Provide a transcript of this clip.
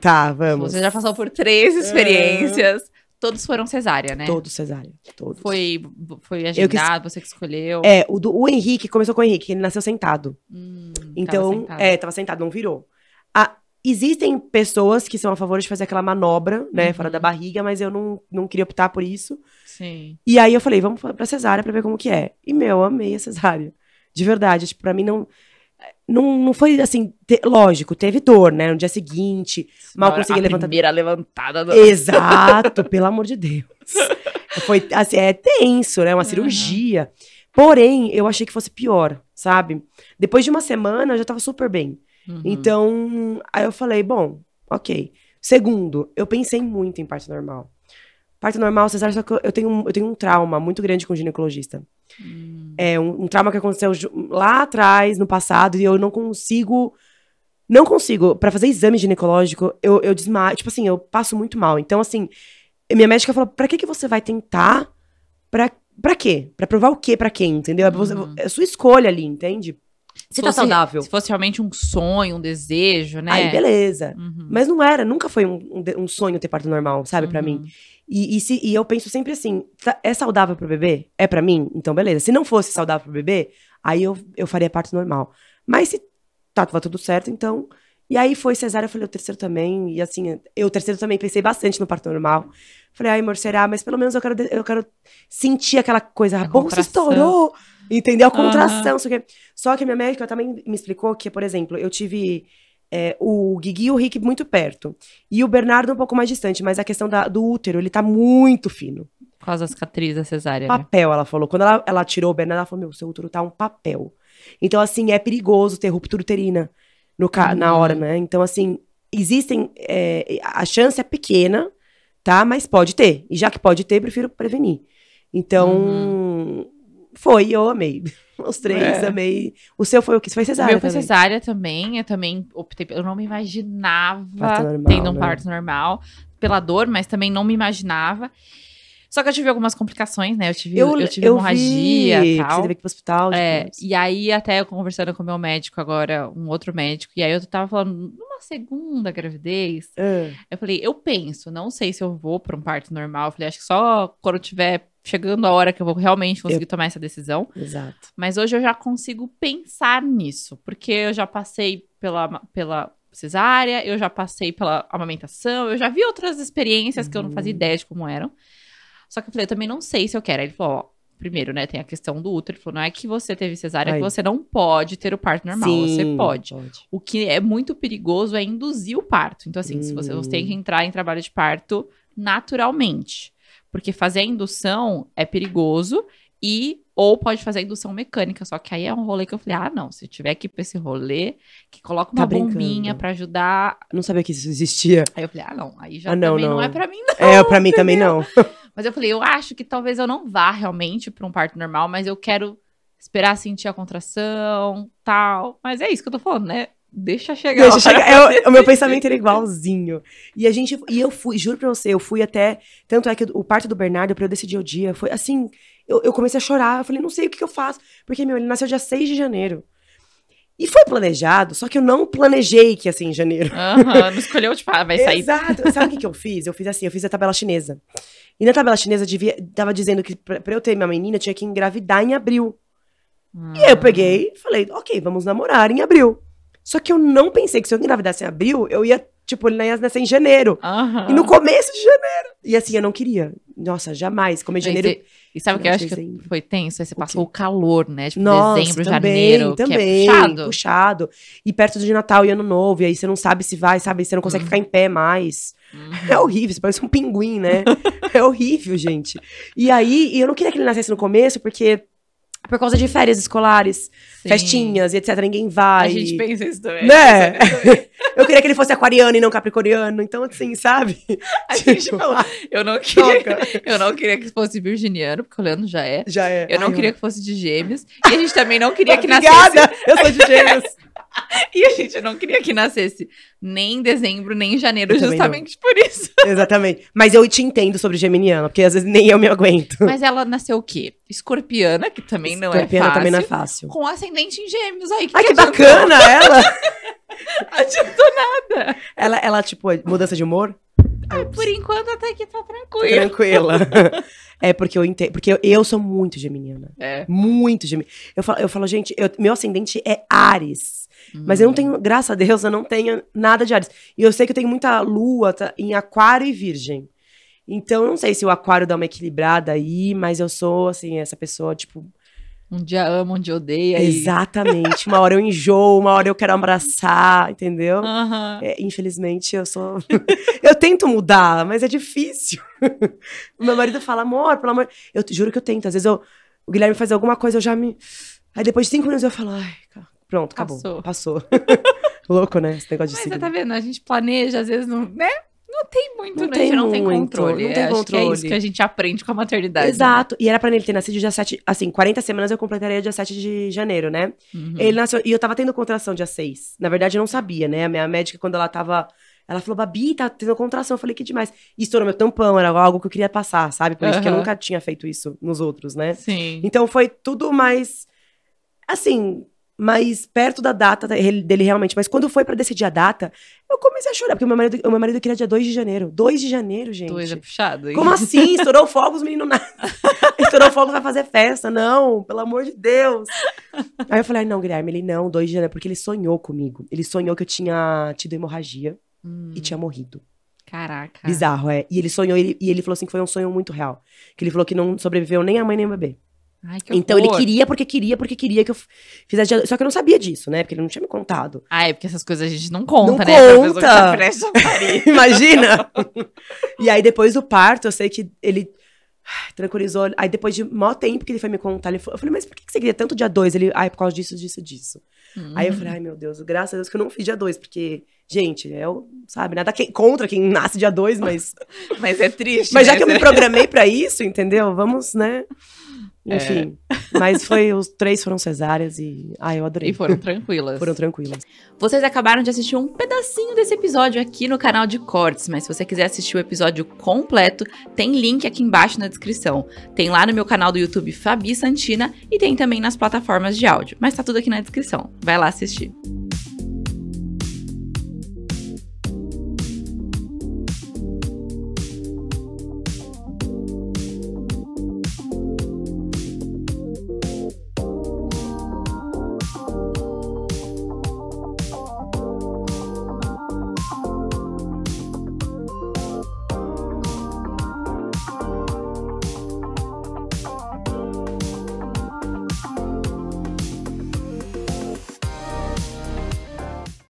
Tá, vamos. Você já passou por três ah. experiências. É... Todos foram cesárea, né? Todos cesárea. Todos. Foi, foi agendado, que... você que escolheu. É, o, do, o Henrique começou com o Henrique, ele nasceu sentado. Hum, então, tava sentado. é, tava sentado, não virou. A, existem pessoas que são a favor de fazer aquela manobra, né, uhum. fora da barriga, mas eu não, não queria optar por isso. Sim. E aí eu falei, vamos pra cesárea pra ver como que é. E, meu, eu amei a cesárea. De verdade, tipo, pra mim não não, não foi assim, te, lógico, teve dor, né? No dia seguinte, mal Agora, consegui a levantar. Primeira levantada. Do... Exato, pelo amor de Deus. Foi assim, é tenso, né? Uma uhum. cirurgia. Porém, eu achei que fosse pior, sabe? Depois de uma semana, eu já tava super bem. Uhum. Então, aí eu falei, bom, ok. Segundo, eu pensei muito em parte normal. Parto normal, cesárea, só que eu tenho, eu tenho um trauma muito grande com ginecologista. Hum. É um, um, trauma que aconteceu lá atrás, no passado, e eu não consigo. Não consigo. para fazer exame ginecológico, eu, eu desmaio. Tipo assim, eu passo muito mal. Então, assim, minha médica falou: pra que, que você vai tentar? Pra, pra quê? Pra provar o quê pra quem, entendeu? Hum. É, a uhum. é sua escolha ali, entende? Se tipo tá assim, saudável. Se fosse realmente um sonho, um desejo, né? Aí, beleza. Uhum. Mas não era, nunca foi um, um, sonho ter parto normal, sabe, uhum. para mim. E, e, se, e, eu penso sempre assim: tá, é saudável pro bebê? É para mim? Então, beleza. Se não fosse saudável pro bebê, aí eu, eu faria parto normal. Mas se tá, tava tudo certo, então. E aí foi cesárea, eu falei, o terceiro também. E assim, eu o terceiro também pensei bastante no parto normal. Falei, ai, amor, será? Mas pelo menos eu quero, eu quero sentir aquela coisa. A bolsa estourou! Entendeu? A contração, uhum. só que. Só que a minha médica também me explicou que, por exemplo, eu tive é, o Guigui e o Rick muito perto. E o Bernardo é um pouco mais distante, mas a questão da, do útero, ele tá muito fino. Por causa da cicatriz da cesárea. Né? Papel, né? ela falou. Quando ela, ela tirou o Bernardo, ela falou: meu, seu útero tá um papel. Então, assim, é perigoso ter ruptura uterina no ca... uhum. na hora, né? Então, assim, existem. É, a chance é pequena, tá? Mas pode ter. E já que pode ter, prefiro prevenir. Então, uhum. foi, eu amei. Os três, é. amei. O seu foi o que? Foi cesárea? eu meu foi também. cesárea também. Eu também optei. Eu não me imaginava normal, tendo um né? parto normal, pela dor, mas também não me imaginava. Só que eu tive algumas complicações, né? Eu tive, eu, eu tive eu hemorragia vi, tal. Que você teve que ir pro hospital. É, tipo e aí, até eu conversando com o meu médico agora, um outro médico, e aí eu tava falando, numa segunda gravidez, uh. eu falei, eu penso, não sei se eu vou pra um parto normal. Eu falei, acho que só quando eu tiver chegando a hora que eu vou realmente conseguir eu... tomar essa decisão. Exato. Mas hoje eu já consigo pensar nisso, porque eu já passei pela, pela cesárea, eu já passei pela amamentação, eu já vi outras experiências uhum. que eu não fazia uhum. ideia de como eram. Só que eu falei, eu também não sei se eu quero. Aí ele falou, ó, primeiro, né, tem a questão do útero. Ele falou, não é que você teve cesárea, é que você não pode ter o parto normal. Sim, você pode. pode. O que é muito perigoso é induzir o parto. Então, assim, se você, você tem que hum. entrar em trabalho de parto naturalmente. Porque fazer a indução é perigoso e ou pode fazer indução mecânica, só que aí é um rolê que eu falei: "Ah, não, se tiver aqui pra esse rolê, que coloca uma tá bombinha para ajudar". não sabia que isso existia. Aí eu falei: "Ah, não, aí já ah, não, não. não. é para mim não". É, para mim também não. mas eu falei: "Eu acho que talvez eu não vá realmente para um parto normal, mas eu quero esperar sentir a contração, tal". Mas é isso que eu tô falando, né? Deixa chegar. Deixa chegar. É, o, meu pensamento era igualzinho. E a gente. E eu fui, juro pra você, eu fui até. Tanto é que o parto do Bernardo, pra eu decidir o dia, foi assim. Eu, eu comecei a chorar. Eu falei, não sei o que, que eu faço. Porque, meu, ele nasceu dia 6 de janeiro. E foi planejado, só que eu não planejei que ia ser em janeiro. Aham, não escolheu, tipo, ah, vai sair. Exato. Sabe o que, que eu fiz? Eu fiz assim, eu fiz a tabela chinesa. E na tabela chinesa devia, tava dizendo que pra, pra eu ter minha menina, tinha que engravidar em abril. Hum. E aí eu hum. peguei falei, ok, vamos namorar em abril. Só que eu não pensei que se eu engravidasse em abril, eu ia, tipo, ele ia nascer em janeiro. Uhum. E no começo de janeiro. E assim, eu não queria. Nossa, jamais. Comer é janeiro. E, sabe o que eu acho dezembro. que foi tenso? Aí você passou o, o calor, né? Tipo, Nossa, dezembro, também, janeiro. Também, que é puxado. puxado. E perto de Natal e Ano Novo. E aí você não sabe se vai, sabe? Você não consegue uhum. ficar em pé mais. Uhum. É horrível, você parece um pinguim, né? é horrível, gente. E aí, eu não queria que ele nascesse no começo, porque é por causa de férias escolares, Sim. festinhas e etc. Ninguém vai. A gente pensa isso também. Né? Isso também. eu queria que ele fosse aquariano e não capricorniano, então assim, sabe? A tipo, gente falou, ah, eu não queria, eu não queria que fosse virginiano, porque o Leandro já é. Já é. Eu não queria eu... que fosse de gêmeos e a gente também não queria tá que nascesse. Obrigada, eu sou de gêmeos. E a gente não queria que nascesse nem em dezembro, nem em janeiro, justamente por isso. Exatamente. Mas eu te entendo sobre geminiano, porque às vezes nem eu me aguento. Mas ela nasceu o quê? Escorpiana, que também não é Escorpiana é fácil. Escorpiana também não é fácil. Com ascendente em gêmeos aí. Que Ai, que, que bacana ela! Adiantou nada. Ela, ela, tipo, mudança de humor? Ah, por enquanto até que tá tranquila. Tranquila. É porque eu entendo. Porque eu, sou muito geminiana. É. Muito geminiana. Eu falo, eu falo gente, eu, meu ascendente é Ares. Hum. Mas eu não hum. tenho, graças a Deus, eu não tenho nada de Ares. E eu sei que eu tenho muita lua tá, em Aquário e Virgem. Então, eu não sei se o Aquário dá uma equilibrada aí, mas eu sou, assim, essa pessoa, tipo, um dia ama, um dia odeia. Exatamente. uma hora eu enjoo, uma hora eu quero abraçar, entendeu? É, infelizmente, eu sou. eu tento mudar, mas é difícil. o meu marido fala, amor, pelo amor. Eu juro que eu tento. Às vezes eu... o Guilherme faz alguma coisa, eu já me. Aí depois de cinco minutos eu falo, ai, cara. Pronto, acabou. Passou. Passou. Louco, né? Esse negócio Mas de signo. Mas tá vendo? A gente planeja, às vezes não. Né? não tem muito, não né? Tem a gente não tem controle. Não é, tem é, controle. é isso que a gente aprende com a maternidade. Exato. Né? E era pra ele ter nascido dia 7. Assim, 40 semanas eu completaria dia 7 de janeiro, né? Uhum. Ele nasceu. E eu tava tendo contração dia 6. Na verdade, eu não sabia, né? A minha médica, quando ela tava. Ela falou, Babi, tá tendo contração. Eu falei, que demais. E estourou meu tampão, era algo que eu queria passar, sabe? Por uhum. isso que eu nunca tinha feito isso nos outros, né? Sim. Então foi tudo mais. Assim, mas perto da data dele realmente. Mas quando foi para decidir a data, eu comecei a chorar, porque o meu marido, o meu marido queria dia 2 de janeiro. 2 de janeiro, gente. 2 é puxado, hein? Como assim? Estourou os meninos nada. Estourou fogo vai fazer festa. Não, pelo amor de Deus. Aí eu falei, não, Guilherme, ele não, 2 de janeiro, porque ele sonhou comigo. Ele sonhou que eu tinha tido hemorragia hum. e tinha morrido. Caraca. Bizarro, é. E ele sonhou, e ele falou assim que foi um sonho muito real. Que ele falou que não sobreviveu nem a mãe nem o bebê. Ai, que então ele queria porque queria, porque queria que eu fizesse. Só que eu não sabia disso, né? Porque ele não tinha me contado. Ah, é porque essas coisas a gente não conta, não né? Conta. Tá Imagina! e aí depois do parto, eu sei que ele tranquilizou. Aí depois de maior tempo que ele foi me contar, ele foi, eu falei, mas por que você queria tanto dia 2? Ele, ai, ah, é por causa disso, disso, disso. Hum. Aí eu falei, ai meu Deus, graças a Deus que eu não fiz dia 2, porque, gente, eu, é sabe, nada que, contra quem nasce dia 2, mas. mas é triste. Mas né? já que eu me programei para isso, entendeu? Vamos, né? Enfim, é... mas foi, os três foram cesáreas e, ah, eu adorei. E foram tranquilas. foram tranquilas. Vocês acabaram de assistir um pedacinho desse episódio aqui no canal de cortes, mas se você quiser assistir o episódio completo, tem link aqui embaixo na descrição. Tem lá no meu canal do YouTube Fabi Santina e tem também nas plataformas de áudio, mas tá tudo aqui na descrição. Vai lá assistir.